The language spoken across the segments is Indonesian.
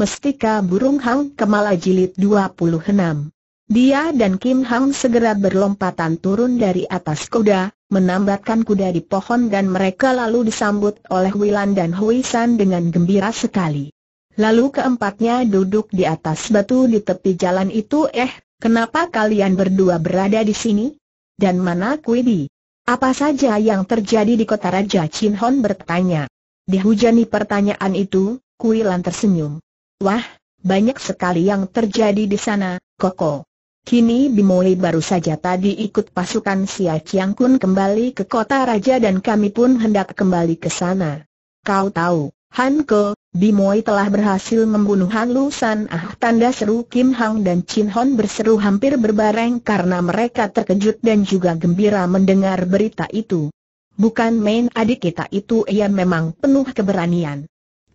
Mestika Burung Hang Kemala Jilid 26. Dia dan Kim Hang segera berlompatan turun dari atas kuda, menambatkan kuda di pohon dan mereka lalu disambut oleh Wilan dan Hui San dengan gembira sekali. Lalu keempatnya duduk di atas batu di tepi jalan itu eh, kenapa kalian berdua berada di sini? Dan mana Kuidi? Apa saja yang terjadi di kota Raja Chin Hon bertanya. Dihujani pertanyaan itu, Kuilan tersenyum. Wah, banyak sekali yang terjadi di sana, Koko. Kini Bimoi baru saja tadi ikut pasukan Sia Chiang Kun kembali ke kota raja dan kami pun hendak kembali ke sana. Kau tahu, Han Ke, Bimoi telah berhasil membunuh Han Lu San Ah tanda seru Kim Hang dan Chin Hon berseru hampir berbareng karena mereka terkejut dan juga gembira mendengar berita itu. Bukan main adik kita itu ia memang penuh keberanian.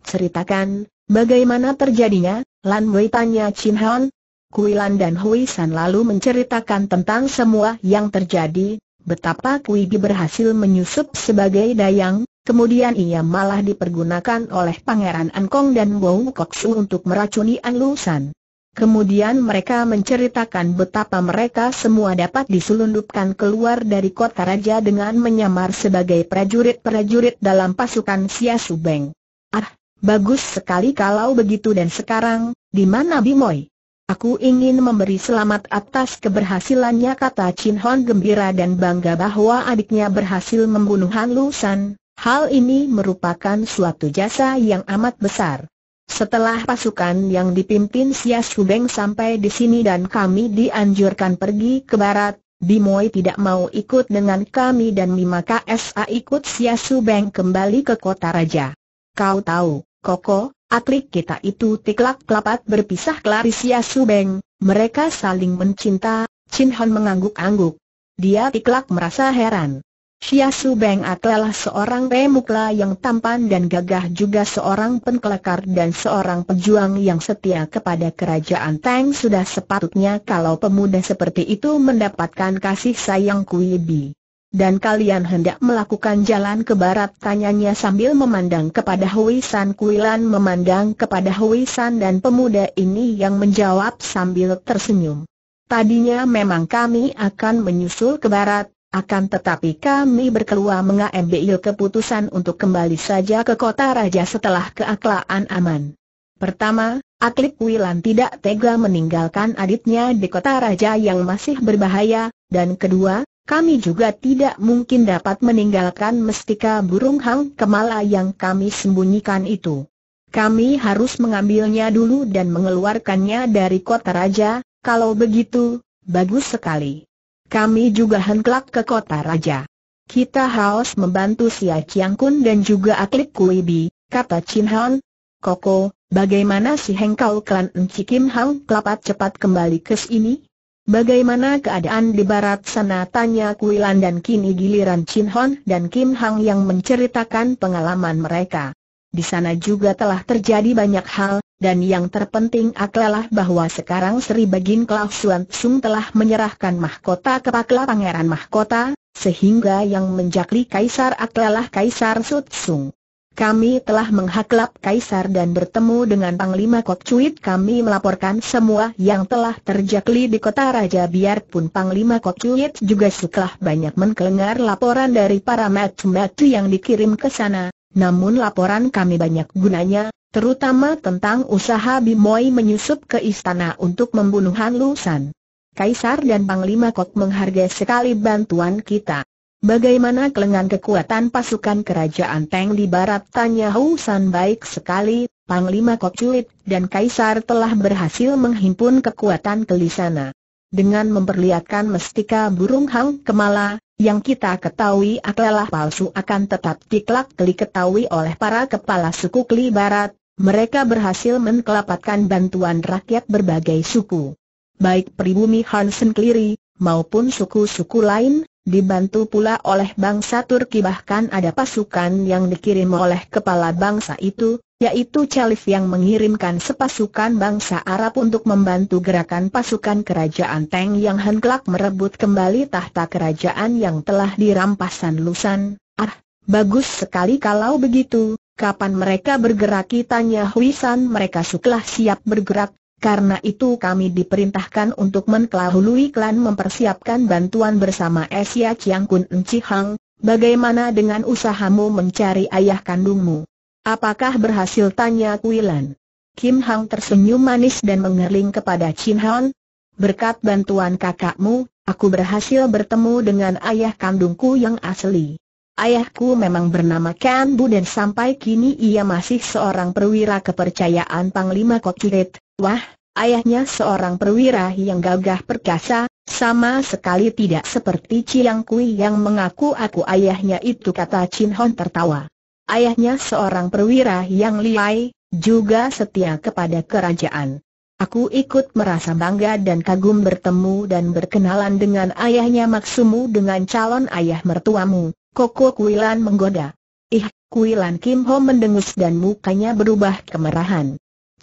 Ceritakan, Bagaimana terjadinya, Lan Wei tanya Chin Han. Kui Lan dan Hui San lalu menceritakan tentang semua yang terjadi, betapa Kui Bi berhasil menyusup sebagai dayang, kemudian ia malah dipergunakan oleh Pangeran An Kong dan Wong Kok Su untuk meracuni An Lu San. Kemudian mereka menceritakan betapa mereka semua dapat diselundupkan keluar dari kota raja dengan menyamar sebagai prajurit-prajurit dalam pasukan Sia Subeng. Ah, Bagus sekali kalau begitu dan sekarang, di mana Bimoy? Aku ingin memberi selamat atas keberhasilannya kata Chin Hon gembira dan bangga bahwa adiknya berhasil membunuh Han Lusan. Hal ini merupakan suatu jasa yang amat besar. Setelah pasukan yang dipimpin Sia Subeng sampai di sini dan kami dianjurkan pergi ke barat, Bimoy tidak mau ikut dengan kami dan Mima KSA ikut Sia Subeng kembali ke kota raja. Kau tahu, Koko, atrik kita itu tiklak kelapat berpisah Clarissa Subeng, mereka saling mencinta, Chin Hon mengangguk-angguk. Dia tiklak merasa heran. Xia Beng adalah seorang pemukla yang tampan dan gagah juga seorang penkelekar dan seorang pejuang yang setia kepada kerajaan Tang sudah sepatutnya kalau pemuda seperti itu mendapatkan kasih sayang Kui Bi. Dan kalian hendak melakukan jalan ke barat tanyanya sambil memandang kepada Hui San Kuilan memandang kepada Hui San dan pemuda ini yang menjawab sambil tersenyum. Tadinya memang kami akan menyusul ke barat, akan tetapi kami berkelua mengambil keputusan untuk kembali saja ke kota raja setelah keaklaan aman. Pertama, Atlet Lan tidak tega meninggalkan adiknya di kota raja yang masih berbahaya, dan kedua, kami juga tidak mungkin dapat meninggalkan mestika burung hang kemala yang kami sembunyikan itu. Kami harus mengambilnya dulu dan mengeluarkannya dari kota raja, kalau begitu, bagus sekali. Kami juga hendak ke kota raja. Kita harus membantu si Chiang Kun dan juga atlet Kui Bi, kata Chin Han. Koko, bagaimana si Hengkau klan Kim Hang kelapat cepat kembali ke sini? Bagaimana keadaan di barat sana tanya Kuilan dan kini giliran Chin Hon dan Kim Hang yang menceritakan pengalaman mereka. Di sana juga telah terjadi banyak hal, dan yang terpenting adalah bahwa sekarang Sri Bagin Klau Suan Tsung telah menyerahkan mahkota kepada pangeran mahkota, sehingga yang menjakli kaisar adalah kaisar Sut Sung. Kami telah menghaklap Kaisar dan bertemu dengan Panglima Kok Cuit Kami melaporkan semua yang telah terjakli di kota Raja Biarpun Panglima Kok Cuit juga setelah banyak mendengar laporan dari para matu-matu yang dikirim ke sana Namun laporan kami banyak gunanya, terutama tentang usaha Bimoy menyusup ke istana untuk membunuh Han Lusan Kaisar dan Panglima Kok menghargai sekali bantuan kita Bagaimana kelengan kekuatan pasukan kerajaan Teng di barat? Tanya Hu San baik sekali, Panglima Kokcuit dan Kaisar telah berhasil menghimpun kekuatan ke sana. Dengan memperlihatkan mestika burung hang kemala, yang kita ketahui adalah palsu akan tetap dikelak keli ketahui oleh para kepala suku keli Barat, mereka berhasil menkelapatkan bantuan rakyat berbagai suku. Baik pribumi Hansen Kliri, maupun suku-suku lain, dibantu pula oleh bangsa Turki bahkan ada pasukan yang dikirim oleh kepala bangsa itu, yaitu Chalif yang mengirimkan sepasukan bangsa Arab untuk membantu gerakan pasukan kerajaan Teng yang hendak merebut kembali tahta kerajaan yang telah dirampasan Lusan. Ah, bagus sekali kalau begitu, kapan mereka bergerak? Tanya Huisan mereka suklah siap bergerak, karena itu kami diperintahkan untuk mendahului klan mempersiapkan bantuan bersama Asia Chiang Kun Enci Hang, bagaimana dengan usahamu mencari ayah kandungmu? Apakah berhasil tanya Kuilan? Kim Hang tersenyum manis dan mengerling kepada Chin Han. Berkat bantuan kakakmu, aku berhasil bertemu dengan ayah kandungku yang asli. Ayahku memang bernama Kan Bu dan sampai kini ia masih seorang perwira kepercayaan Panglima Kokiret, Wah, ayahnya seorang perwira yang gagah perkasa, sama sekali tidak seperti Chiang Kui yang mengaku aku ayahnya itu kata Chin Hon tertawa. Ayahnya seorang perwira yang liai, juga setia kepada kerajaan. Aku ikut merasa bangga dan kagum bertemu dan berkenalan dengan ayahnya maksumu dengan calon ayah mertuamu, Koko Kuilan menggoda. Ih, Kuilan Kim Ho mendengus dan mukanya berubah kemerahan.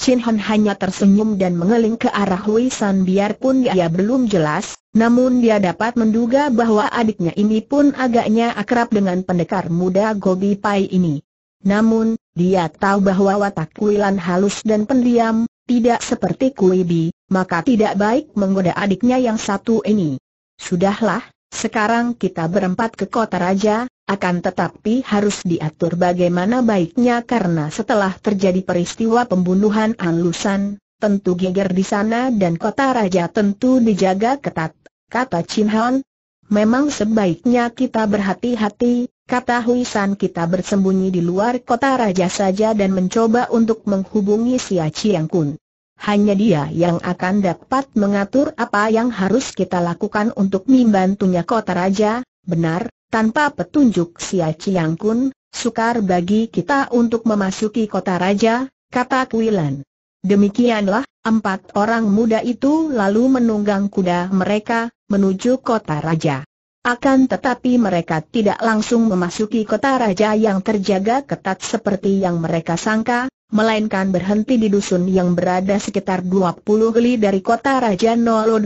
Chin Hon hanya tersenyum dan mengeling ke arah Wei San biarpun dia belum jelas, namun dia dapat menduga bahwa adiknya ini pun agaknya akrab dengan pendekar muda Gobi Pai ini. Namun, dia tahu bahwa watak Kuilan halus dan pendiam, tidak seperti Kuibi, maka tidak baik menggoda adiknya yang satu ini. Sudahlah, sekarang kita berempat ke kota raja, akan tetapi harus diatur bagaimana baiknya karena setelah terjadi peristiwa pembunuhan Anlusan, tentu geger di sana dan kota raja tentu dijaga ketat, kata Chin Han. Memang sebaiknya kita berhati-hati, kata Hui San kita bersembunyi di luar kota raja saja dan mencoba untuk menghubungi Sia Chiang Kun. Hanya dia yang akan dapat mengatur apa yang harus kita lakukan untuk membantunya kota raja, benar, tanpa petunjuk Sia Yang Kun, sukar bagi kita untuk memasuki kota raja, kata Kuilan. Demikianlah, empat orang muda itu lalu menunggang kuda mereka, menuju kota raja. Akan tetapi mereka tidak langsung memasuki kota raja yang terjaga ketat seperti yang mereka sangka, melainkan berhenti di dusun yang berada sekitar 20 li dari kota Raja Nolo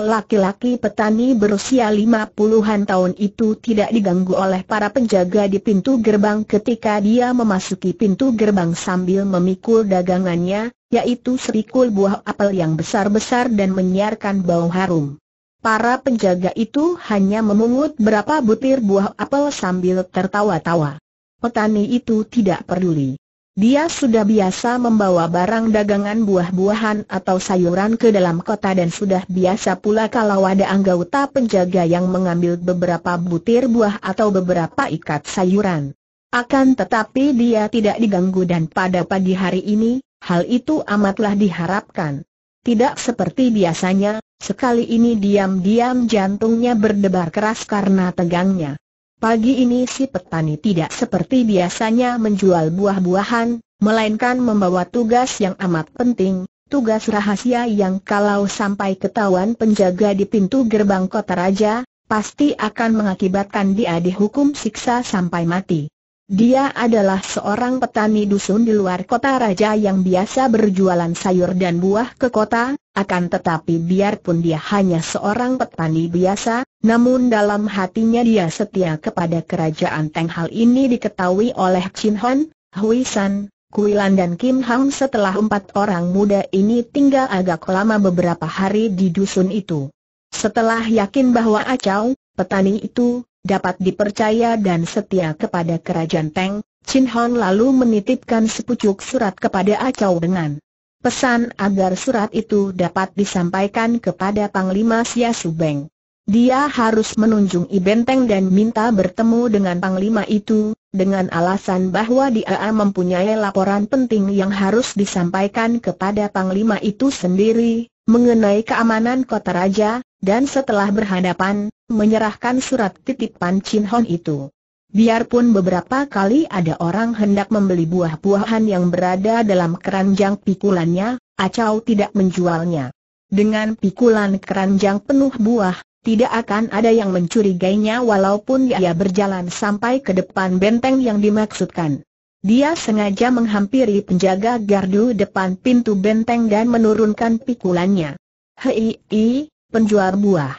laki-laki petani berusia 50-an tahun itu tidak diganggu oleh para penjaga di pintu gerbang ketika dia memasuki pintu gerbang sambil memikul dagangannya, yaitu serikul buah apel yang besar-besar dan menyiarkan bau harum. Para penjaga itu hanya memungut berapa butir buah apel sambil tertawa-tawa. Petani itu tidak peduli. Dia sudah biasa membawa barang dagangan buah-buahan atau sayuran ke dalam kota dan sudah biasa pula kalau ada anggota penjaga yang mengambil beberapa butir buah atau beberapa ikat sayuran. Akan tetapi dia tidak diganggu dan pada pagi hari ini, hal itu amatlah diharapkan. Tidak seperti biasanya, sekali ini diam-diam jantungnya berdebar keras karena tegangnya. Pagi ini si petani tidak seperti biasanya menjual buah-buahan, melainkan membawa tugas yang amat penting, tugas rahasia yang kalau sampai ketahuan penjaga di pintu gerbang kota raja, pasti akan mengakibatkan dia dihukum siksa sampai mati. Dia adalah seorang petani dusun di luar kota raja yang biasa berjualan sayur dan buah ke kota, akan tetapi biarpun dia hanya seorang petani biasa, namun dalam hatinya dia setia kepada kerajaan Teng hal ini diketahui oleh Chin Hon, Hui San, Kuilan dan Kim Hang setelah empat orang muda ini tinggal agak lama beberapa hari di dusun itu. Setelah yakin bahwa Acau, petani itu, dapat dipercaya dan setia kepada kerajaan Teng, Chin Hon lalu menitipkan sepucuk surat kepada Acau dengan pesan agar surat itu dapat disampaikan kepada Panglima Sia Subeng. Dia harus menunjung ibenteng dan minta bertemu dengan Panglima itu, dengan alasan bahwa dia mempunyai laporan penting yang harus disampaikan kepada Panglima itu sendiri, mengenai keamanan kota raja, dan setelah berhadapan, menyerahkan surat titipan Chin Hon itu. Biarpun beberapa kali ada orang hendak membeli buah-buahan yang berada dalam keranjang pikulannya, Acau tidak menjualnya. Dengan pikulan keranjang penuh buah, tidak akan ada yang mencurigainya walaupun dia berjalan sampai ke depan benteng yang dimaksudkan. Dia sengaja menghampiri penjaga gardu depan pintu benteng dan menurunkan pikulannya. Hei, hei, penjual buah.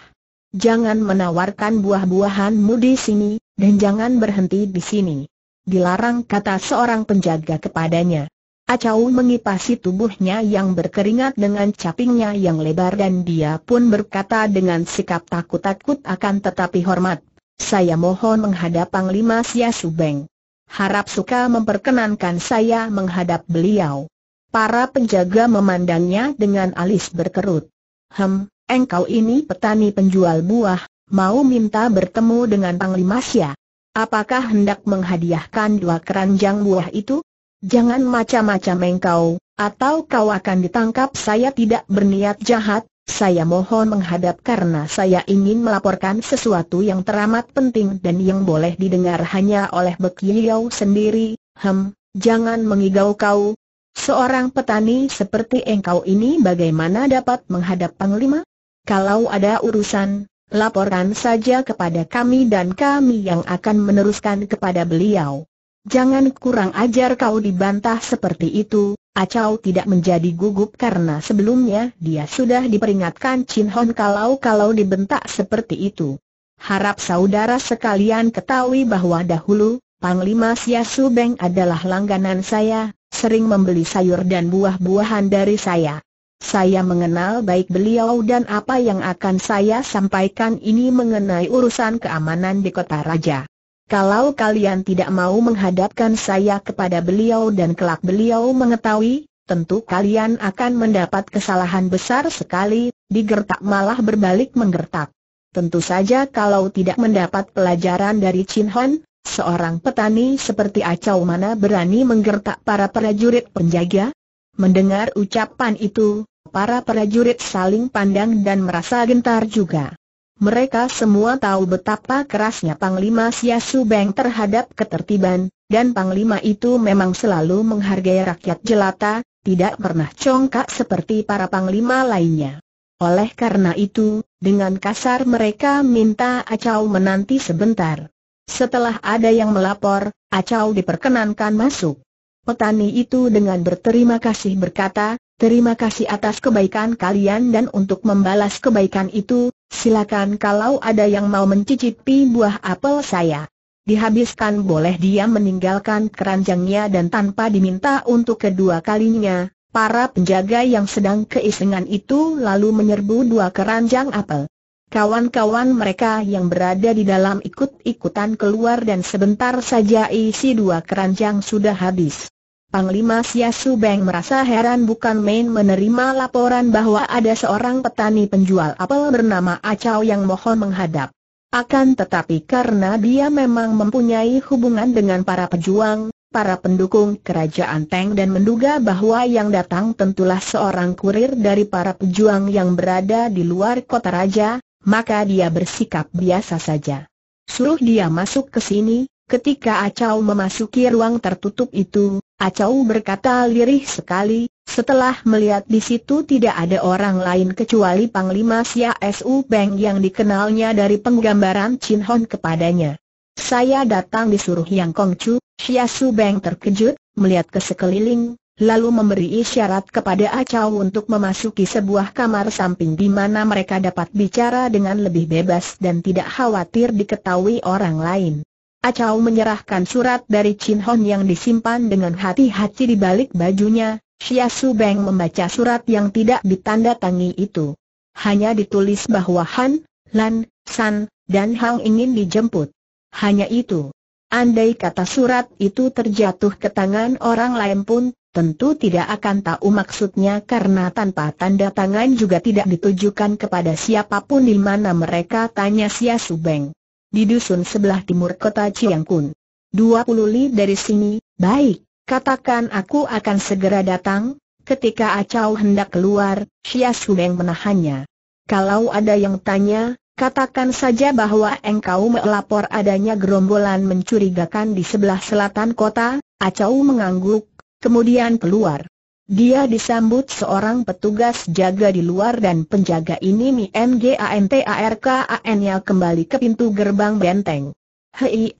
Jangan menawarkan buah-buahanmu di sini, dan jangan berhenti di sini. Dilarang kata seorang penjaga kepadanya. Acau mengipasi tubuhnya yang berkeringat dengan capingnya yang lebar dan dia pun berkata dengan sikap takut-takut akan tetapi hormat. Saya mohon menghadap Panglima Sia Subeng. Harap suka memperkenankan saya menghadap beliau. Para penjaga memandangnya dengan alis berkerut. Hem, engkau ini petani penjual buah, mau minta bertemu dengan Panglima Sia. Apakah hendak menghadiahkan dua keranjang buah itu? Jangan macam-macam engkau, atau kau akan ditangkap Saya tidak berniat jahat, saya mohon menghadap karena saya ingin melaporkan sesuatu yang teramat penting dan yang boleh didengar hanya oleh Bekiyau sendiri, hem, jangan mengigau kau. Seorang petani seperti engkau ini bagaimana dapat menghadap Panglima? Kalau ada urusan, laporkan saja kepada kami dan kami yang akan meneruskan kepada beliau. Jangan kurang ajar kau dibantah seperti itu, Acau tidak menjadi gugup karena sebelumnya dia sudah diperingatkan Chin Hon kalau-kalau dibentak seperti itu. Harap saudara sekalian ketahui bahwa dahulu, Panglima Sia Beng adalah langganan saya, sering membeli sayur dan buah-buahan dari saya. Saya mengenal baik beliau dan apa yang akan saya sampaikan ini mengenai urusan keamanan di kota raja. Kalau kalian tidak mau menghadapkan saya kepada beliau dan kelak beliau mengetahui, tentu kalian akan mendapat kesalahan besar sekali, digertak malah berbalik menggertak. Tentu saja kalau tidak mendapat pelajaran dari Chin Hon, seorang petani seperti Acau mana berani menggertak para prajurit penjaga? Mendengar ucapan itu, para prajurit saling pandang dan merasa gentar juga. Mereka semua tahu betapa kerasnya Panglima Siasu Beng terhadap ketertiban, dan Panglima itu memang selalu menghargai rakyat jelata, tidak pernah congkak seperti para Panglima lainnya. Oleh karena itu, dengan kasar mereka minta Acau menanti sebentar. Setelah ada yang melapor, Acau diperkenankan masuk. Petani itu dengan berterima kasih berkata, Terima kasih atas kebaikan kalian dan untuk membalas kebaikan itu, Silakan kalau ada yang mau mencicipi buah apel saya. Dihabiskan boleh dia meninggalkan keranjangnya dan tanpa diminta untuk kedua kalinya, para penjaga yang sedang keisengan itu lalu menyerbu dua keranjang apel. Kawan-kawan mereka yang berada di dalam ikut-ikutan keluar dan sebentar saja isi dua keranjang sudah habis. Panglima Siasubeng merasa heran bukan main menerima laporan bahwa ada seorang petani penjual apel bernama Acau yang mohon menghadap. Akan tetapi karena dia memang mempunyai hubungan dengan para pejuang, para pendukung kerajaan Teng dan menduga bahwa yang datang tentulah seorang kurir dari para pejuang yang berada di luar kota raja, maka dia bersikap biasa saja. Suruh dia masuk ke sini, Ketika Acau memasuki ruang tertutup itu, Acau berkata lirih sekali, setelah melihat di situ tidak ada orang lain kecuali Panglima Sia Su Beng yang dikenalnya dari penggambaran Chin Hon kepadanya. Saya datang disuruh Yang Kong Chu, Sia Su Beng terkejut, melihat ke sekeliling, lalu memberi isyarat kepada Acau untuk memasuki sebuah kamar samping di mana mereka dapat bicara dengan lebih bebas dan tidak khawatir diketahui orang lain. Acau menyerahkan surat dari Chin Hon yang disimpan dengan hati-hati di balik bajunya, Xia Su Beng membaca surat yang tidak ditandatangi itu. Hanya ditulis bahwa Han, Lan, San, dan Hang ingin dijemput. Hanya itu. Andai kata surat itu terjatuh ke tangan orang lain pun, tentu tidak akan tahu maksudnya karena tanpa tanda tangan juga tidak ditujukan kepada siapapun di mana mereka tanya Xia Su Beng di dusun sebelah timur kota Ciangkun. puluh li dari sini, baik, katakan aku akan segera datang, ketika Acau hendak keluar, Xia Sumeng menahannya. Kalau ada yang tanya, katakan saja bahwa engkau melapor adanya gerombolan mencurigakan di sebelah selatan kota, Acau mengangguk, kemudian keluar. Dia disambut seorang petugas jaga di luar dan penjaga ini MGANTARKAN-nya kembali ke pintu gerbang benteng. Hei,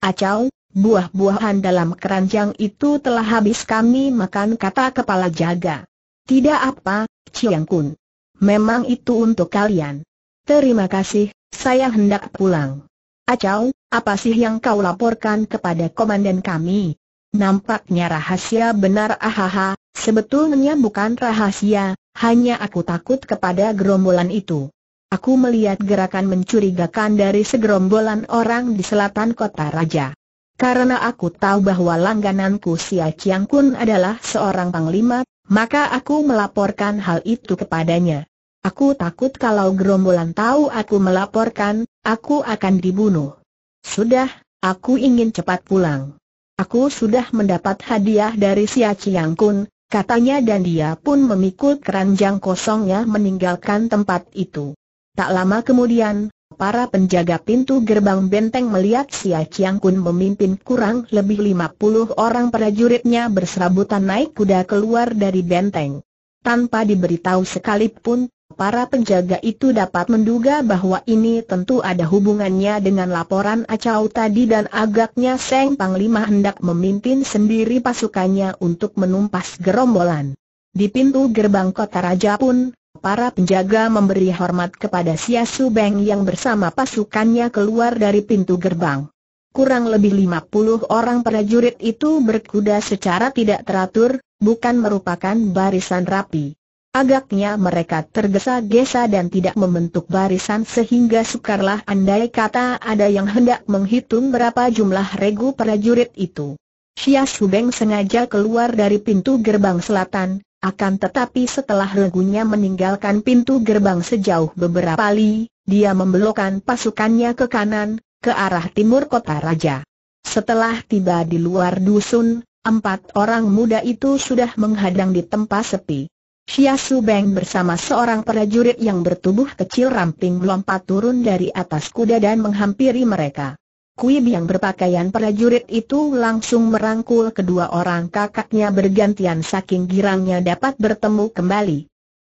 acau, buah-buahan dalam keranjang itu telah habis kami makan kata kepala jaga. Tidak apa, Chiang Kun. Memang itu untuk kalian. Terima kasih, saya hendak pulang. Acau, apa sih yang kau laporkan kepada komandan kami? Nampaknya rahasia benar ahaha, Sebetulnya bukan rahasia, hanya aku takut kepada gerombolan itu. Aku melihat gerakan mencurigakan dari segerombolan orang di selatan kota raja. Karena aku tahu bahwa langgananku Sia Chiang Kun adalah seorang panglima, maka aku melaporkan hal itu kepadanya. Aku takut kalau gerombolan tahu aku melaporkan, aku akan dibunuh. Sudah, aku ingin cepat pulang. Aku sudah mendapat hadiah dari Sia Chiang Kun, katanya dan dia pun memikul keranjang kosongnya meninggalkan tempat itu. Tak lama kemudian, para penjaga pintu gerbang benteng melihat Sia Chiang Kun memimpin kurang lebih 50 orang prajuritnya berserabutan naik kuda keluar dari benteng. Tanpa diberitahu sekalipun, para penjaga itu dapat menduga bahwa ini tentu ada hubungannya dengan laporan Acau tadi dan agaknya Seng Panglima hendak memimpin sendiri pasukannya untuk menumpas gerombolan. Di pintu gerbang kota raja pun, para penjaga memberi hormat kepada Sia Su Beng yang bersama pasukannya keluar dari pintu gerbang. Kurang lebih 50 orang prajurit itu berkuda secara tidak teratur, bukan merupakan barisan rapi. Agaknya mereka tergesa-gesa dan tidak membentuk barisan sehingga sukarlah andai kata ada yang hendak menghitung berapa jumlah regu prajurit itu. Xia Subeng sengaja keluar dari pintu gerbang selatan, akan tetapi setelah regunya meninggalkan pintu gerbang sejauh beberapa li, dia membelokkan pasukannya ke kanan, ke arah timur kota raja. Setelah tiba di luar dusun, empat orang muda itu sudah menghadang di tempat sepi. Xia Su Beng bersama seorang prajurit yang bertubuh kecil ramping melompat turun dari atas kuda dan menghampiri mereka. Kui yang berpakaian prajurit itu langsung merangkul kedua orang kakaknya bergantian saking girangnya dapat bertemu kembali.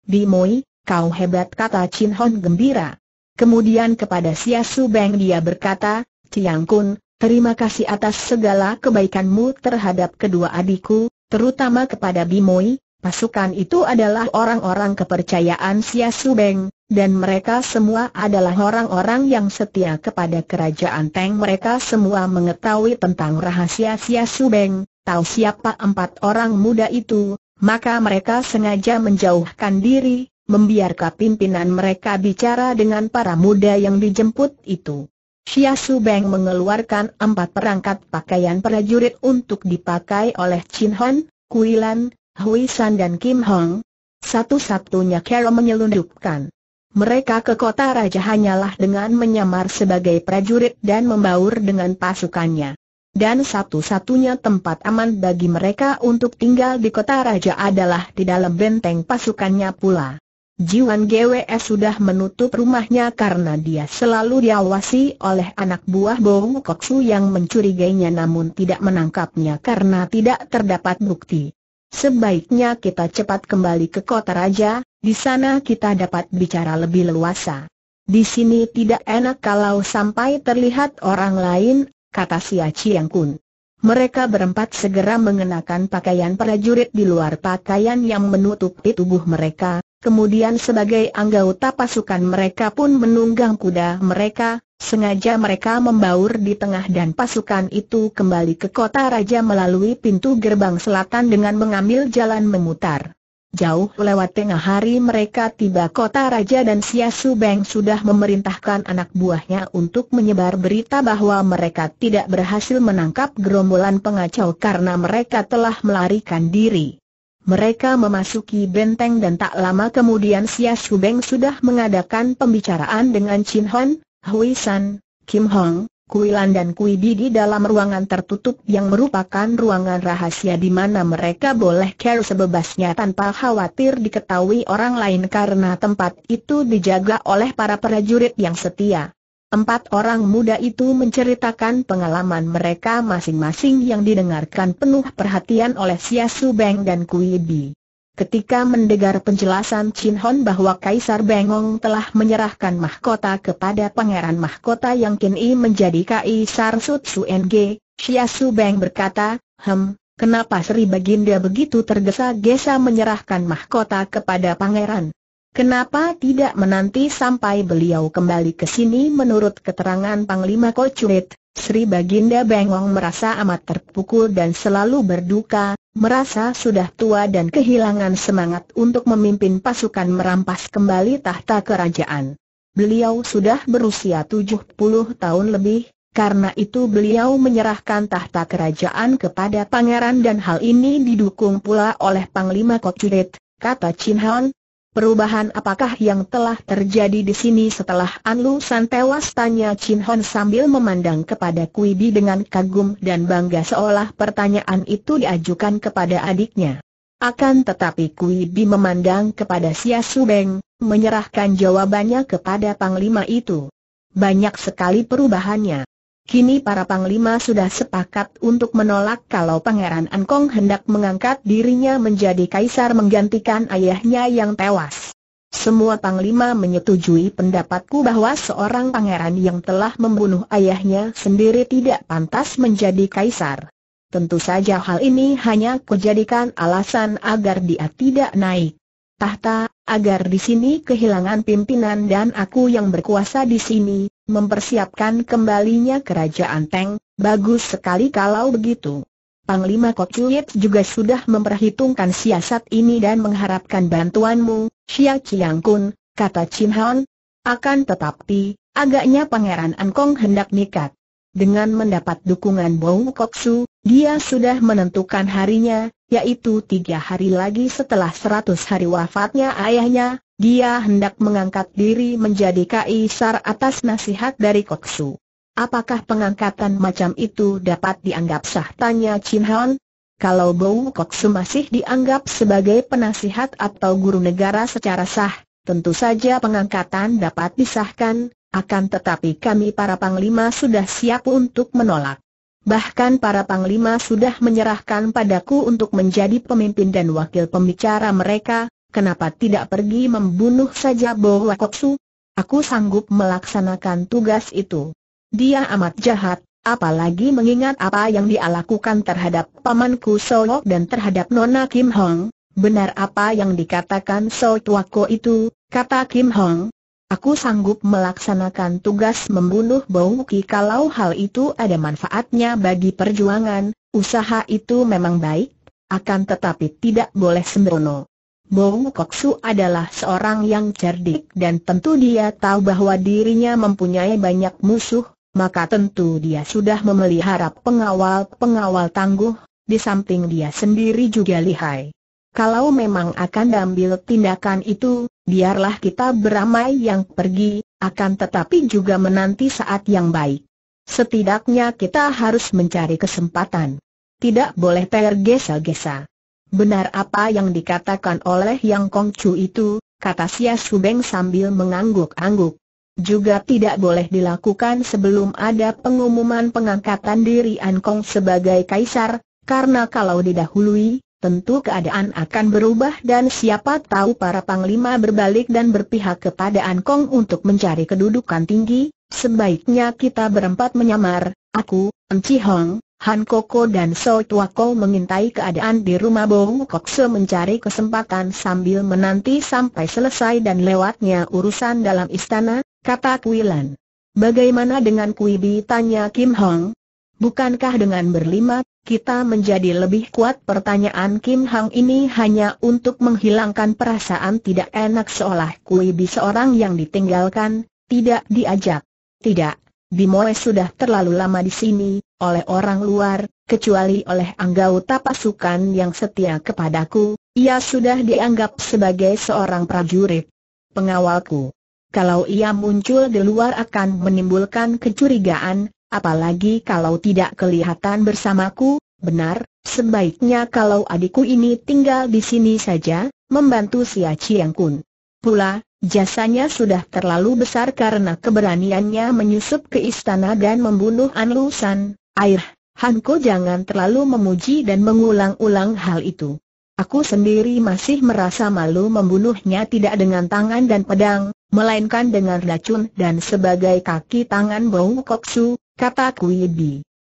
Bimoi, kau hebat kata Chin Hon gembira. Kemudian kepada Xia Su Beng dia berkata, Tiang Kun, terima kasih atas segala kebaikanmu terhadap kedua adikku, terutama kepada Bimoi, Pasukan itu adalah orang-orang kepercayaan Sia Subeng, dan mereka semua adalah orang-orang yang setia kepada kerajaan Teng. Mereka semua mengetahui tentang rahasia Sia Subeng, tahu siapa empat orang muda itu, maka mereka sengaja menjauhkan diri, membiarkan pimpinan mereka bicara dengan para muda yang dijemput itu. Xia Subeng mengeluarkan empat perangkat pakaian prajurit untuk dipakai oleh Chin Hon, Kui Lan, Hui San dan Kim Hong. Satu-satunya Kero menyelundupkan. Mereka ke kota raja hanyalah dengan menyamar sebagai prajurit dan membaur dengan pasukannya. Dan satu-satunya tempat aman bagi mereka untuk tinggal di kota raja adalah di dalam benteng pasukannya pula. Jiwan GWS sudah menutup rumahnya karena dia selalu diawasi oleh anak buah Bong Koksu yang mencurigainya namun tidak menangkapnya karena tidak terdapat bukti. Sebaiknya kita cepat kembali ke kota raja, di sana kita dapat bicara lebih leluasa. Di sini tidak enak kalau sampai terlihat orang lain, kata Sia Chiang Kun. Mereka berempat segera mengenakan pakaian prajurit di luar pakaian yang menutupi tubuh mereka, kemudian sebagai anggota pasukan mereka pun menunggang kuda mereka, Sengaja mereka membaur di tengah dan pasukan itu kembali ke kota raja melalui pintu gerbang selatan dengan mengambil jalan memutar. Jauh lewat tengah hari mereka tiba kota raja dan Sia Su Beng sudah memerintahkan anak buahnya untuk menyebar berita bahwa mereka tidak berhasil menangkap gerombolan pengacau karena mereka telah melarikan diri. Mereka memasuki benteng dan tak lama kemudian Sia Su Beng sudah mengadakan pembicaraan dengan Chin Hon, Hui San, Kim Hong, Kui Lan dan Kui Di dalam ruangan tertutup yang merupakan ruangan rahasia di mana mereka boleh care sebebasnya tanpa khawatir diketahui orang lain karena tempat itu dijaga oleh para prajurit yang setia. Empat orang muda itu menceritakan pengalaman mereka masing-masing yang didengarkan penuh perhatian oleh Sia Su Beng dan Kui Bi. Ketika mendengar penjelasan Chin Hon bahwa Kaisar Bengong telah menyerahkan mahkota kepada pangeran mahkota yang kini menjadi Kaisar Sut NG, Xia Su Beng berkata, Hem, kenapa Sri Baginda begitu tergesa-gesa menyerahkan mahkota kepada pangeran? Kenapa tidak menanti sampai beliau kembali ke sini menurut keterangan Panglima Kocurit, Sri Baginda Bengong merasa amat terpukul dan selalu berduka, merasa sudah tua dan kehilangan semangat untuk memimpin pasukan merampas kembali tahta kerajaan. Beliau sudah berusia 70 tahun lebih, karena itu beliau menyerahkan tahta kerajaan kepada pangeran dan hal ini didukung pula oleh Panglima Kocurit, kata Chin Hon, Perubahan apakah yang telah terjadi di sini setelah Anlu San tewas? Tanya Chin Hon sambil memandang kepada Kui Bi dengan kagum dan bangga seolah pertanyaan itu diajukan kepada adiknya. Akan tetapi Kui Bi memandang kepada Sia Su Beng, menyerahkan jawabannya kepada Panglima itu. Banyak sekali perubahannya. Kini para panglima sudah sepakat untuk menolak kalau Pangeran Ankong hendak mengangkat dirinya menjadi kaisar menggantikan ayahnya yang tewas. Semua panglima menyetujui pendapatku bahwa seorang pangeran yang telah membunuh ayahnya sendiri tidak pantas menjadi kaisar. Tentu saja hal ini hanya kujadikan alasan agar dia tidak naik tahta, agar di sini kehilangan pimpinan dan aku yang berkuasa di sini, mempersiapkan kembalinya kerajaan Teng, bagus sekali kalau begitu. Panglima Kokcuyet juga sudah memperhitungkan siasat ini dan mengharapkan bantuanmu, Xia Chiang Kun, kata Chin Han. Akan tetapi, agaknya Pangeran Ankong hendak nikat. Dengan mendapat dukungan Bong Su. Dia sudah menentukan harinya, yaitu tiga hari lagi setelah seratus hari wafatnya ayahnya, dia hendak mengangkat diri menjadi kaisar atas nasihat dari Koksu. Apakah pengangkatan macam itu dapat dianggap sah? Tanya Chin Han. Kalau Bow Koksu masih dianggap sebagai penasihat atau guru negara secara sah, tentu saja pengangkatan dapat disahkan, akan tetapi kami para panglima sudah siap untuk menolak. Bahkan para panglima sudah menyerahkan padaku untuk menjadi pemimpin dan wakil pembicara mereka, kenapa tidak pergi membunuh saja Bo Koksu? Aku sanggup melaksanakan tugas itu. Dia amat jahat, apalagi mengingat apa yang dia lakukan terhadap pamanku Solok dan terhadap Nona Kim Hong. Benar apa yang dikatakan So Tuako itu, kata Kim Hong, Aku sanggup melaksanakan tugas membunuh Bauki kalau hal itu ada manfaatnya bagi perjuangan, usaha itu memang baik, akan tetapi tidak boleh sembrono. Bong Koksu adalah seorang yang cerdik dan tentu dia tahu bahwa dirinya mempunyai banyak musuh, maka tentu dia sudah memelihara pengawal-pengawal tangguh, di samping dia sendiri juga lihai. Kalau memang akan diambil tindakan itu, biarlah kita beramai yang pergi, akan tetapi juga menanti saat yang baik. Setidaknya kita harus mencari kesempatan. Tidak boleh tergesa-gesa. Benar apa yang dikatakan oleh Yang Kongcu itu, kata Sia Subeng sambil mengangguk-angguk. Juga tidak boleh dilakukan sebelum ada pengumuman pengangkatan diri Ankong sebagai kaisar, karena kalau didahului, tentu keadaan akan berubah dan siapa tahu para panglima berbalik dan berpihak kepada An Kong untuk mencari kedudukan tinggi, sebaiknya kita berempat menyamar, aku, Enci Hong, Han Koko dan So Tua Kou mengintai keadaan di rumah Kok Se mencari kesempatan sambil menanti sampai selesai dan lewatnya urusan dalam istana, kata Kuilan. Bagaimana dengan Kui Bi tanya Kim Hong? Bukankah dengan berlima kita menjadi lebih kuat pertanyaan Kim Hang ini hanya untuk menghilangkan perasaan tidak enak seolah Kui Bi seorang yang ditinggalkan, tidak diajak. Tidak, Bimoe sudah terlalu lama di sini, oleh orang luar, kecuali oleh anggota pasukan yang setia kepadaku, ia sudah dianggap sebagai seorang prajurit pengawalku. Kalau ia muncul di luar akan menimbulkan kecurigaan, apalagi kalau tidak kelihatan bersamaku, benar, sebaiknya kalau adikku ini tinggal di sini saja, membantu si Aciang Kun. Pula, jasanya sudah terlalu besar karena keberaniannya menyusup ke istana dan membunuh An Lu San, air, Hanko jangan terlalu memuji dan mengulang-ulang hal itu. Aku sendiri masih merasa malu membunuhnya tidak dengan tangan dan pedang, melainkan dengan racun dan sebagai kaki tangan Bong Koksu, kata Kui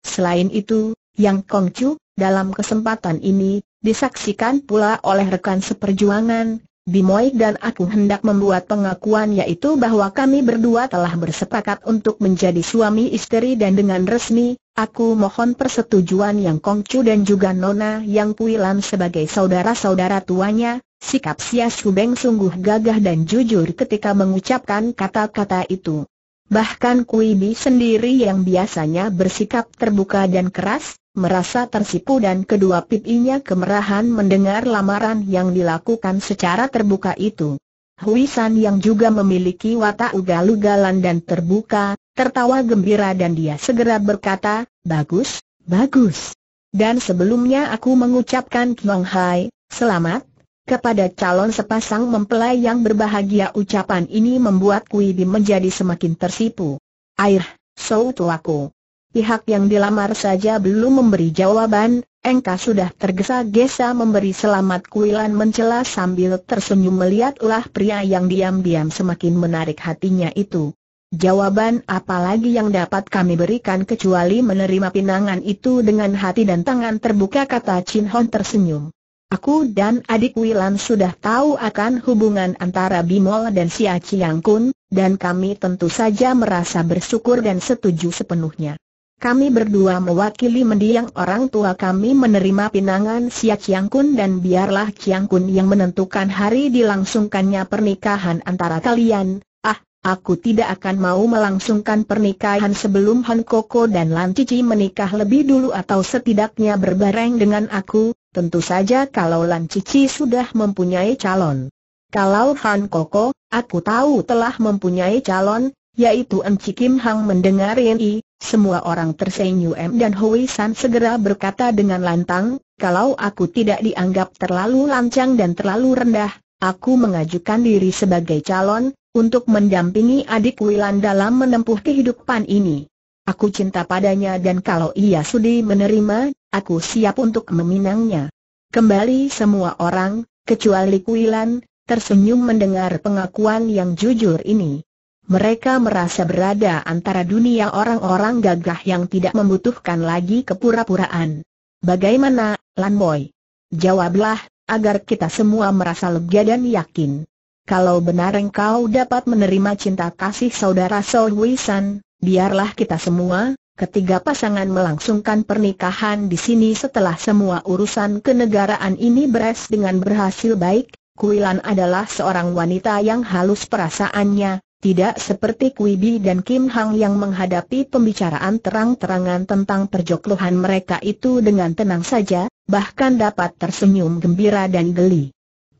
Selain itu, Yang Kongcu, dalam kesempatan ini, disaksikan pula oleh rekan seperjuangan, Bimoy dan aku hendak membuat pengakuan yaitu bahwa kami berdua telah bersepakat untuk menjadi suami istri dan dengan resmi, aku mohon persetujuan Yang Kongcu dan juga Nona Yang Puilan sebagai saudara-saudara tuanya, sikap Sia Subeng sungguh gagah dan jujur ketika mengucapkan kata-kata itu. Bahkan Kui Bi sendiri yang biasanya bersikap terbuka dan keras, merasa tersipu dan kedua pipinya kemerahan mendengar lamaran yang dilakukan secara terbuka itu. Hui San yang juga memiliki watak ugal-ugalan dan terbuka, tertawa gembira dan dia segera berkata, bagus, bagus. Dan sebelumnya aku mengucapkan Kiong Hai, selamat, kepada calon sepasang mempelai yang berbahagia ucapan ini membuat Kui Bim menjadi semakin tersipu. Air, tuaku. Pihak yang dilamar saja belum memberi jawaban, Engka sudah tergesa-gesa memberi selamat Kuilan mencela sambil tersenyum melihat ulah pria yang diam-diam semakin menarik hatinya itu. Jawaban apalagi yang dapat kami berikan kecuali menerima pinangan itu dengan hati dan tangan terbuka kata Chin Hon tersenyum. Aku dan adik Wilan sudah tahu akan hubungan antara Bimol dan Sia Chiang Kun, dan kami tentu saja merasa bersyukur dan setuju sepenuhnya. Kami berdua mewakili mendiang orang tua kami menerima pinangan Sia Chiang Kun dan biarlah Chiang Kun yang menentukan hari dilangsungkannya pernikahan antara kalian. Ah, aku tidak akan mau melangsungkan pernikahan sebelum Han Koko dan Lan Cici menikah lebih dulu atau setidaknya berbareng dengan aku, Tentu saja kalau Lan Cici sudah mempunyai calon. Kalau Han Koko, aku tahu telah mempunyai calon, yaitu En Kim Hang mendengar ini, semua orang tersenyum dan Hui San segera berkata dengan lantang, kalau aku tidak dianggap terlalu lancang dan terlalu rendah, aku mengajukan diri sebagai calon, untuk mendampingi adik Wilan dalam menempuh kehidupan ini. Aku cinta padanya dan kalau ia sudi menerima, aku siap untuk meminangnya. Kembali semua orang, kecuali Kuilan, tersenyum mendengar pengakuan yang jujur ini. Mereka merasa berada antara dunia orang-orang gagah yang tidak membutuhkan lagi kepura-puraan. Bagaimana, Lan Boy? Jawablah, agar kita semua merasa lega dan yakin. Kalau benar engkau dapat menerima cinta kasih saudara Wisan, biarlah kita semua, ketiga pasangan melangsungkan pernikahan di sini setelah semua urusan kenegaraan ini beres dengan berhasil baik, Kuilan adalah seorang wanita yang halus perasaannya, tidak seperti Kuibi dan Kim Hang yang menghadapi pembicaraan terang-terangan tentang perjokluhan mereka itu dengan tenang saja, bahkan dapat tersenyum gembira dan geli.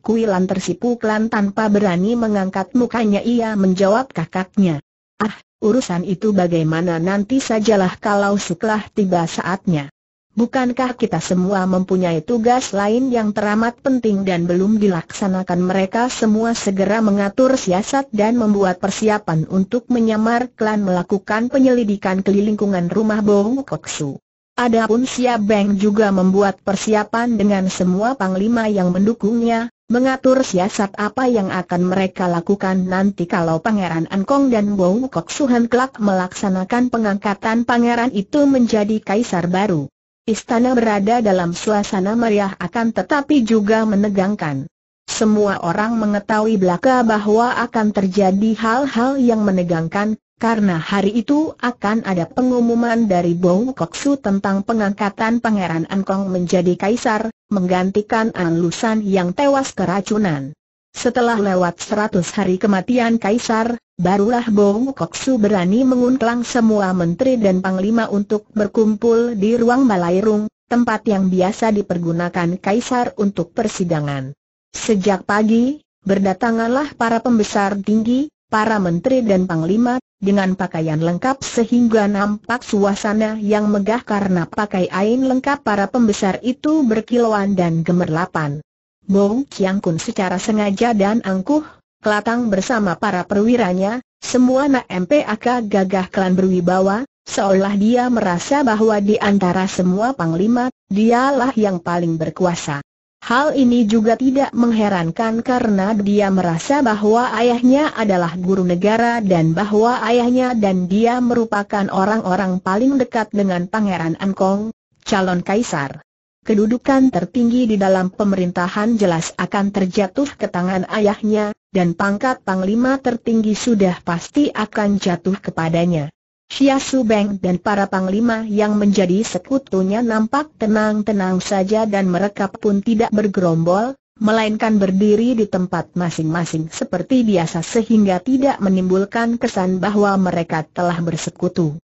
Kuilan tersipu klan tanpa berani mengangkat mukanya ia menjawab kakaknya. Ah, urusan itu bagaimana nanti sajalah kalau suklah tiba saatnya. Bukankah kita semua mempunyai tugas lain yang teramat penting dan belum dilaksanakan mereka semua segera mengatur siasat dan membuat persiapan untuk menyamar klan melakukan penyelidikan ke lingkungan rumah Bong Koksu. Adapun Sia Beng juga membuat persiapan dengan semua panglima yang mendukungnya, mengatur siasat apa yang akan mereka lakukan nanti kalau Pangeran Ankong dan Wong Kok Suhan kelak melaksanakan pengangkatan Pangeran itu menjadi kaisar baru. Istana berada dalam suasana meriah akan tetapi juga menegangkan. Semua orang mengetahui belaka bahwa akan terjadi hal-hal yang menegangkan, karena hari itu akan ada pengumuman dari Bong Koksu tentang pengangkatan Pangeran Ankong menjadi kaisar, menggantikan An yang tewas keracunan. Setelah lewat 100 hari kematian kaisar, barulah Bong Koksu berani mengundang semua menteri dan panglima untuk berkumpul di ruang Balairung, tempat yang biasa dipergunakan kaisar untuk persidangan. Sejak pagi, berdatanganlah para pembesar tinggi, para menteri dan panglima, dengan pakaian lengkap sehingga nampak suasana yang megah karena pakai ain lengkap para pembesar itu berkilauan dan gemerlapan. Bong Chiang Kun secara sengaja dan angkuh, kelatang bersama para perwiranya, semua anak MPAK gagah klan berwibawa, seolah dia merasa bahwa di antara semua panglima, dialah yang paling berkuasa. Hal ini juga tidak mengherankan karena dia merasa bahwa ayahnya adalah guru negara dan bahwa ayahnya dan dia merupakan orang-orang paling dekat dengan Pangeran Angkong, calon kaisar. Kedudukan tertinggi di dalam pemerintahan jelas akan terjatuh ke tangan ayahnya, dan pangkat panglima tertinggi sudah pasti akan jatuh kepadanya. Xia Su Beng dan para panglima yang menjadi sekutunya nampak tenang-tenang saja dan mereka pun tidak bergerombol, melainkan berdiri di tempat masing-masing seperti biasa sehingga tidak menimbulkan kesan bahwa mereka telah bersekutu.